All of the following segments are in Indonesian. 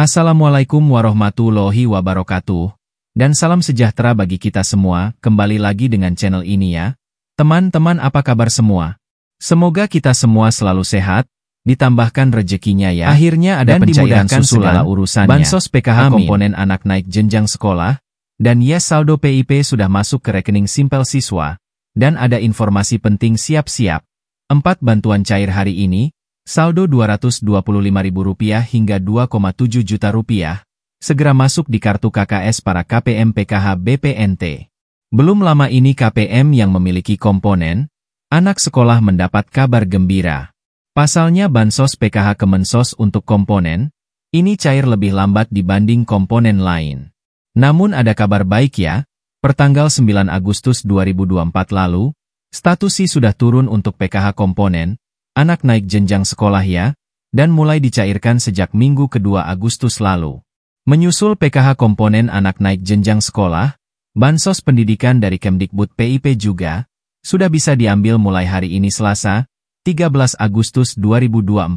Assalamualaikum warahmatullahi wabarakatuh, dan salam sejahtera bagi kita semua, kembali lagi dengan channel ini ya. Teman-teman apa kabar semua? Semoga kita semua selalu sehat, ditambahkan rezekinya ya. Akhirnya ada dan pencairan susulan, urusannya. Bansos PKH Amin. komponen anak naik jenjang sekolah, dan yes ya, saldo PIP sudah masuk ke rekening simpel siswa, dan ada informasi penting siap-siap. empat bantuan cair hari ini, saldo Rp225.000 hingga 2,7 juta rupiah, segera masuk di kartu KKS para KPM PKH BPNT. Belum lama ini KPM yang memiliki komponen, anak sekolah mendapat kabar gembira. Pasalnya Bansos PKH Kemensos untuk komponen, ini cair lebih lambat dibanding komponen lain. Namun ada kabar baik ya, pertanggal 9 Agustus 2024 lalu, status sih sudah turun untuk PKH komponen, anak naik jenjang sekolah ya, dan mulai dicairkan sejak minggu kedua Agustus lalu. Menyusul PKH komponen anak naik jenjang sekolah, Bansos pendidikan dari Kemdikbud PIP juga, sudah bisa diambil mulai hari ini Selasa, 13 Agustus 2024.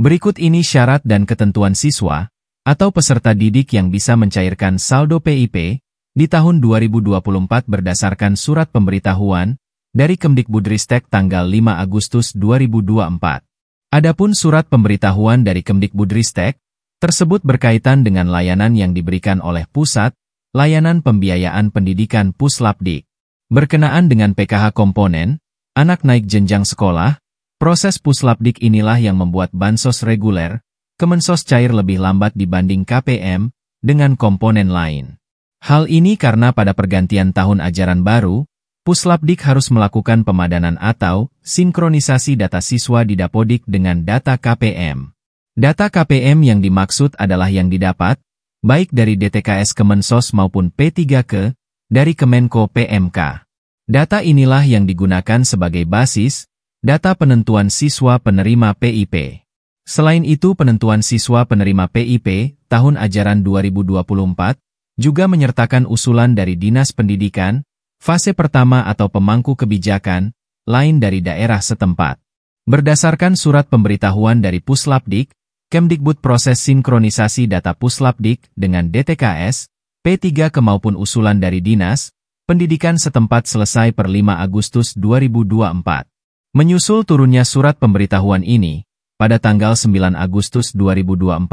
Berikut ini syarat dan ketentuan siswa, atau peserta didik yang bisa mencairkan saldo PIP, di tahun 2024 berdasarkan surat pemberitahuan, dari Kemdikbudristek tanggal 5 Agustus 2024. Adapun surat pemberitahuan dari Kemdikbudristek tersebut berkaitan dengan layanan yang diberikan oleh pusat, layanan pembiayaan pendidikan Puslapdik. Berkenaan dengan PKH komponen, anak naik jenjang sekolah, proses Puslapdik inilah yang membuat bansos reguler, Kemensos cair lebih lambat dibanding KPM dengan komponen lain. Hal ini karena pada pergantian tahun ajaran baru, Puslapdik harus melakukan pemadanan atau sinkronisasi data siswa di Dapodik dengan data KPM. Data KPM yang dimaksud adalah yang didapat, baik dari DTKS Kemensos maupun P3K, dari Kemenko PMK. Data inilah yang digunakan sebagai basis, data penentuan siswa penerima PIP. Selain itu penentuan siswa penerima PIP tahun ajaran 2024 juga menyertakan usulan dari Dinas Pendidikan, fase pertama atau pemangku kebijakan, lain dari daerah setempat. Berdasarkan surat pemberitahuan dari Puslapdik, Kemdikbud proses sinkronisasi data Puslapdik dengan DTKS, P3 ke usulan dari Dinas, Pendidikan setempat selesai per 5 Agustus 2024. Menyusul turunnya surat pemberitahuan ini, pada tanggal 9 Agustus 2024,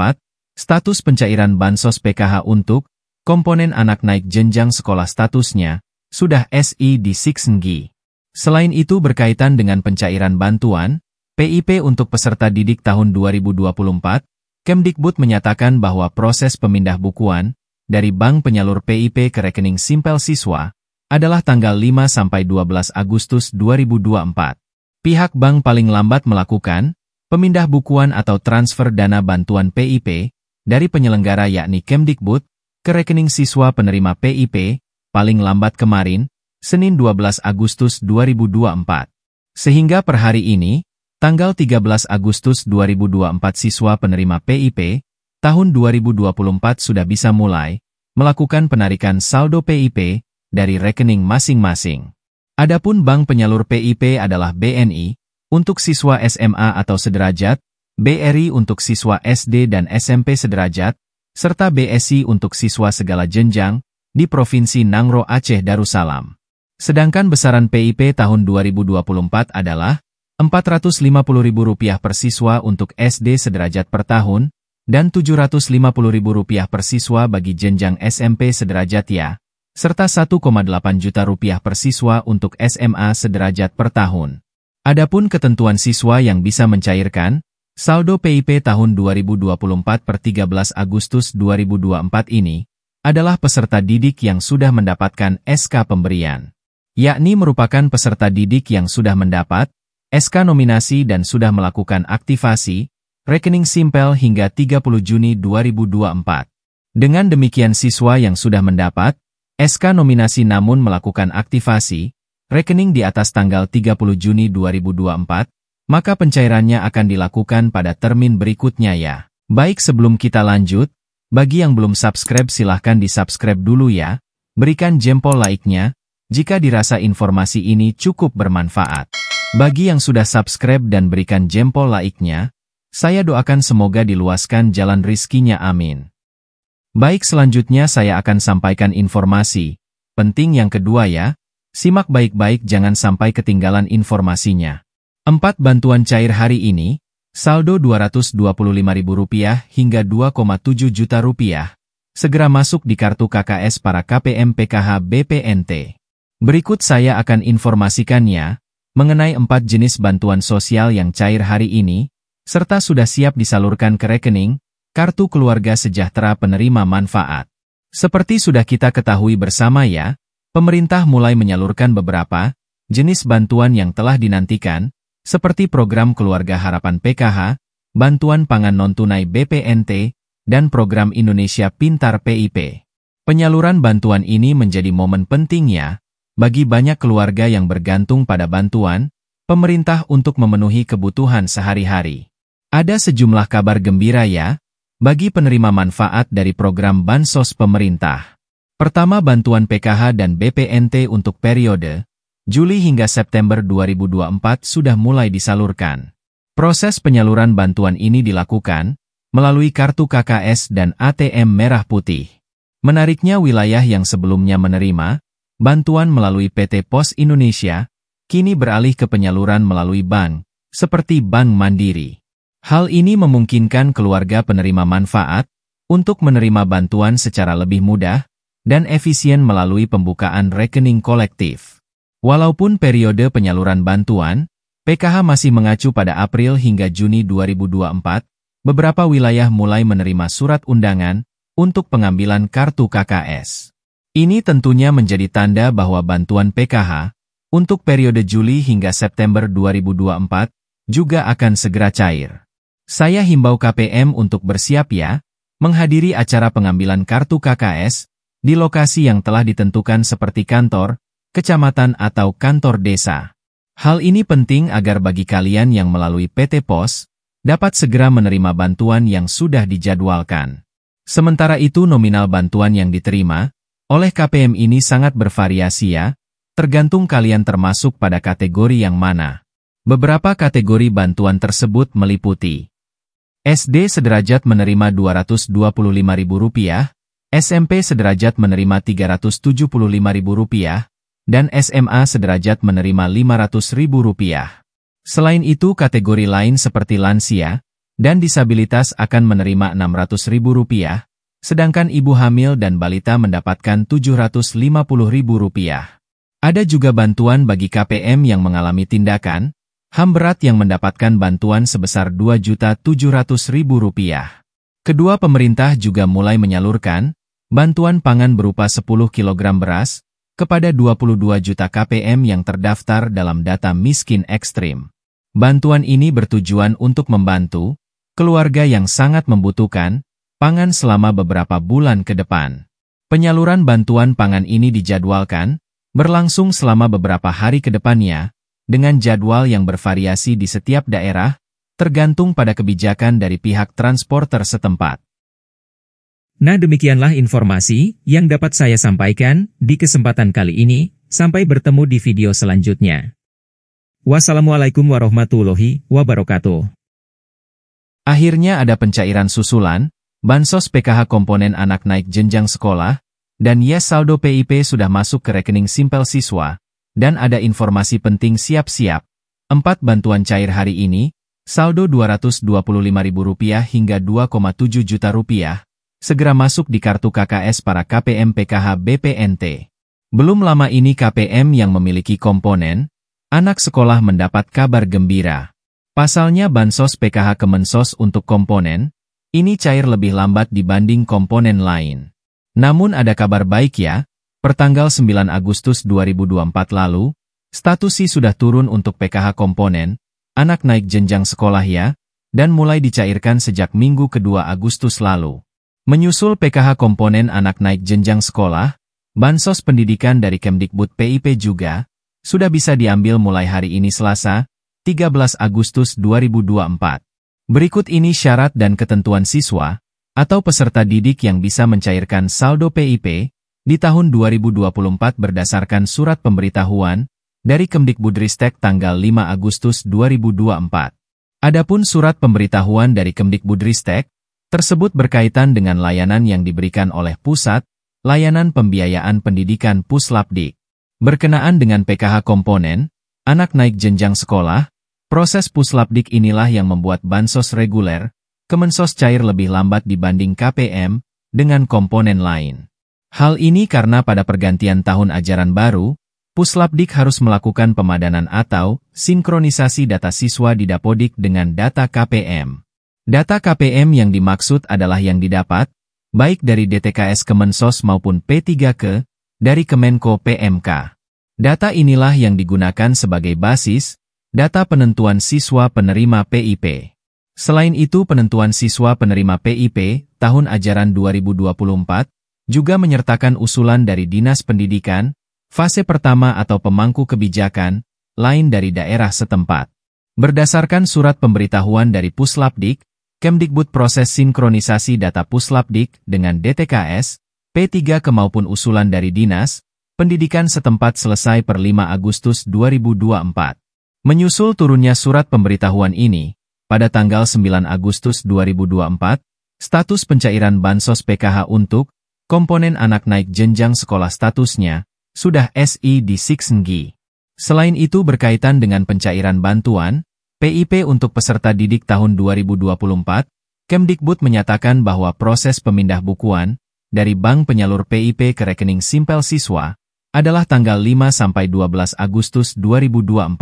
status pencairan Bansos PKH untuk komponen anak naik jenjang sekolah statusnya sudah SI di Sixengi. Selain itu berkaitan dengan pencairan bantuan, PIP untuk peserta didik tahun 2024, Kemdikbud menyatakan bahwa proses pemindah bukuan dari bank penyalur PIP ke rekening Simpel Siswa adalah tanggal 5 sampai 12 Agustus 2024. Pihak bank paling lambat melakukan pemindah bukuan atau transfer dana bantuan PIP dari penyelenggara yakni Kemdikbud ke rekening siswa penerima PIP paling lambat kemarin, Senin 12 Agustus 2024. Sehingga per hari ini, tanggal 13 Agustus 2024 siswa penerima PIP, tahun 2024 sudah bisa mulai, melakukan penarikan saldo PIP dari rekening masing-masing. Adapun bank penyalur PIP adalah BNI, untuk siswa SMA atau sederajat, BRI untuk siswa SD dan SMP sederajat, serta BSI untuk siswa segala jenjang, di Provinsi Nangro Aceh Darussalam. Sedangkan besaran PIP tahun 2024 adalah Rp450.000 per siswa untuk SD sederajat per tahun, dan Rp750.000 per siswa bagi jenjang SMP sederajat ya, serta Rp1,8 juta rupiah per siswa untuk SMA sederajat per tahun. Adapun ketentuan siswa yang bisa mencairkan, saldo PIP tahun 2024 per 13 Agustus 2024 ini, adalah peserta didik yang sudah mendapatkan SK pemberian, yakni merupakan peserta didik yang sudah mendapat SK nominasi dan sudah melakukan aktivasi rekening Simpel hingga 30 Juni 2024. Dengan demikian siswa yang sudah mendapat SK nominasi namun melakukan aktivasi rekening di atas tanggal 30 Juni 2024, maka pencairannya akan dilakukan pada termin berikutnya ya. Baik sebelum kita lanjut, bagi yang belum subscribe silahkan di-subscribe dulu ya. Berikan jempol like-nya, jika dirasa informasi ini cukup bermanfaat. Bagi yang sudah subscribe dan berikan jempol like-nya, saya doakan semoga diluaskan jalan rizkinya amin. Baik selanjutnya saya akan sampaikan informasi, penting yang kedua ya, simak baik-baik jangan sampai ketinggalan informasinya. Empat Bantuan cair hari ini, saldo Rp225.000 hingga Rp2,7 juta rupiah, segera masuk di kartu KKS para KPM PKH BPNT. Berikut saya akan informasikannya mengenai empat jenis bantuan sosial yang cair hari ini, serta sudah siap disalurkan ke rekening, kartu keluarga sejahtera penerima manfaat. Seperti sudah kita ketahui bersama ya, pemerintah mulai menyalurkan beberapa jenis bantuan yang telah dinantikan, seperti program Keluarga Harapan PKH, Bantuan Pangan Non-Tunai BPNT, dan program Indonesia Pintar PIP. Penyaluran bantuan ini menjadi momen pentingnya bagi banyak keluarga yang bergantung pada bantuan pemerintah untuk memenuhi kebutuhan sehari-hari. Ada sejumlah kabar gembira ya, bagi penerima manfaat dari program Bansos pemerintah. Pertama, bantuan PKH dan BPNT untuk periode Juli hingga September 2024 sudah mulai disalurkan. Proses penyaluran bantuan ini dilakukan melalui kartu KKS dan ATM merah putih. Menariknya wilayah yang sebelumnya menerima bantuan melalui PT Pos Indonesia, kini beralih ke penyaluran melalui bank, seperti Bank Mandiri. Hal ini memungkinkan keluarga penerima manfaat untuk menerima bantuan secara lebih mudah dan efisien melalui pembukaan rekening kolektif. Walaupun periode penyaluran bantuan, PKH masih mengacu pada April hingga Juni 2024, beberapa wilayah mulai menerima surat undangan untuk pengambilan kartu KKS. Ini tentunya menjadi tanda bahwa bantuan PKH untuk periode Juli hingga September 2024 juga akan segera cair. Saya himbau KPM untuk bersiap ya, menghadiri acara pengambilan kartu KKS di lokasi yang telah ditentukan seperti kantor, kecamatan atau kantor desa. Hal ini penting agar bagi kalian yang melalui PT POS, dapat segera menerima bantuan yang sudah dijadwalkan. Sementara itu nominal bantuan yang diterima, oleh KPM ini sangat bervariasi ya, tergantung kalian termasuk pada kategori yang mana. Beberapa kategori bantuan tersebut meliputi SD sederajat menerima Rp225.000, SMP sederajat menerima Rp375.000, dan SMA sederajat menerima Rp500.000. Selain itu kategori lain seperti lansia dan disabilitas akan menerima Rp600.000, sedangkan ibu hamil dan balita mendapatkan Rp750.000. Ada juga bantuan bagi KPM yang mengalami tindakan, HAM berat yang mendapatkan bantuan sebesar Rp2.700.000. Kedua pemerintah juga mulai menyalurkan bantuan pangan berupa 10 kg beras, kepada 22 juta KPM yang terdaftar dalam data miskin ekstrim. Bantuan ini bertujuan untuk membantu keluarga yang sangat membutuhkan pangan selama beberapa bulan ke depan. Penyaluran bantuan pangan ini dijadwalkan berlangsung selama beberapa hari ke depannya dengan jadwal yang bervariasi di setiap daerah tergantung pada kebijakan dari pihak transporter setempat. Nah demikianlah informasi yang dapat saya sampaikan di kesempatan kali ini, sampai bertemu di video selanjutnya. Wassalamualaikum warahmatullahi wabarakatuh. Akhirnya ada pencairan susulan, bansos PKH komponen anak naik jenjang sekolah, dan yes saldo PIP sudah masuk ke rekening simpel siswa, dan ada informasi penting siap-siap. Empat bantuan cair hari ini, saldo Rp225.000 hingga Rp2,7 juta rupiah, segera masuk di kartu KKS para KPM PKH BPNT. Belum lama ini KPM yang memiliki komponen, anak sekolah mendapat kabar gembira. Pasalnya Bansos PKH Kemensos untuk komponen, ini cair lebih lambat dibanding komponen lain. Namun ada kabar baik ya, pertanggal 9 Agustus 2024 lalu, status SI sudah turun untuk PKH komponen, anak naik jenjang sekolah ya, dan mulai dicairkan sejak minggu kedua Agustus lalu. Menyusul PKH komponen anak naik jenjang sekolah, bansos pendidikan dari Kemdikbud PIP juga, sudah bisa diambil mulai hari ini Selasa, 13 Agustus 2024. Berikut ini syarat dan ketentuan siswa, atau peserta didik yang bisa mencairkan saldo PIP, di tahun 2024 berdasarkan surat pemberitahuan, dari Kemdikbudristek tanggal 5 Agustus 2024. Adapun surat pemberitahuan dari Kemdikbudristek, tersebut berkaitan dengan layanan yang diberikan oleh pusat, layanan pembiayaan pendidikan Puslapdik, Berkenaan dengan PKH komponen, anak naik jenjang sekolah, proses Puslapdik inilah yang membuat bansos reguler, Kemensos cair lebih lambat dibanding KPM, dengan komponen lain. Hal ini karena pada pergantian tahun ajaran baru, Puslapdik harus melakukan pemadanan atau sinkronisasi data siswa di Dapodik dengan data KPM. Data KPM yang dimaksud adalah yang didapat, baik dari DTKS Kemensos maupun P3K, dari Kemenko PMK. Data inilah yang digunakan sebagai basis, data penentuan siswa penerima PIP. Selain itu penentuan siswa penerima PIP tahun ajaran 2024 juga menyertakan usulan dari Dinas Pendidikan, fase pertama atau pemangku kebijakan, lain dari daerah setempat. Berdasarkan surat pemberitahuan dari Puslapdik, Kemdikbud proses sinkronisasi data Puslapdik dengan DTKS, P3K usulan dari Dinas Pendidikan setempat selesai per 5 Agustus 2024. Menyusul turunnya surat pemberitahuan ini, pada tanggal 9 Agustus 2024, status pencairan Bansos PKH untuk komponen anak naik jenjang sekolah statusnya sudah SI di Sixengi. Selain itu berkaitan dengan pencairan bantuan, PIP untuk peserta didik tahun 2024, Kemdikbud menyatakan bahwa proses pemindah bukuan dari bank penyalur PIP ke rekening Simpel Siswa adalah tanggal 5 sampai 12 Agustus 2024.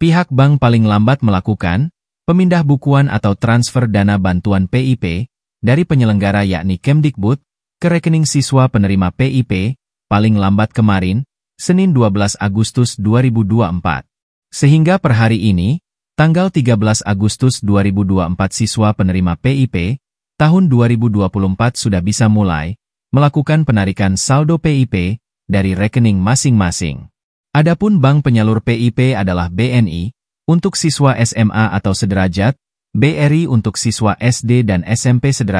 Pihak bank paling lambat melakukan pemindah bukuan atau transfer dana bantuan PIP dari penyelenggara yakni Kemdikbud ke rekening siswa penerima PIP paling lambat kemarin, Senin 12 Agustus 2024. Sehingga per hari ini, Tanggal 13 Agustus 2024 siswa penerima PIP, tahun 2024 sudah bisa mulai, melakukan penarikan saldo PIP, dari rekening masing-masing. Adapun bank penyalur PIP adalah BNI, untuk siswa SMA atau sederajat, BRI untuk siswa SD dan SMP sederajat.